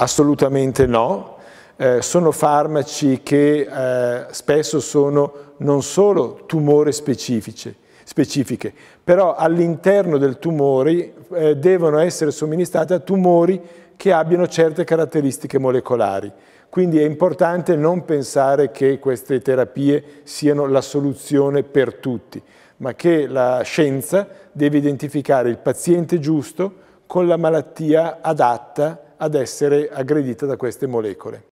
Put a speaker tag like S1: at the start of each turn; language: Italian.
S1: Assolutamente no. Eh, sono farmaci che eh, spesso sono non solo tumore specifici, specifiche, però all'interno del tumore eh, devono essere somministrati a tumori che abbiano certe caratteristiche molecolari. Quindi è importante non pensare che queste terapie siano la soluzione per tutti, ma che la scienza deve identificare il paziente giusto con la malattia adatta ad essere aggredita da queste molecole.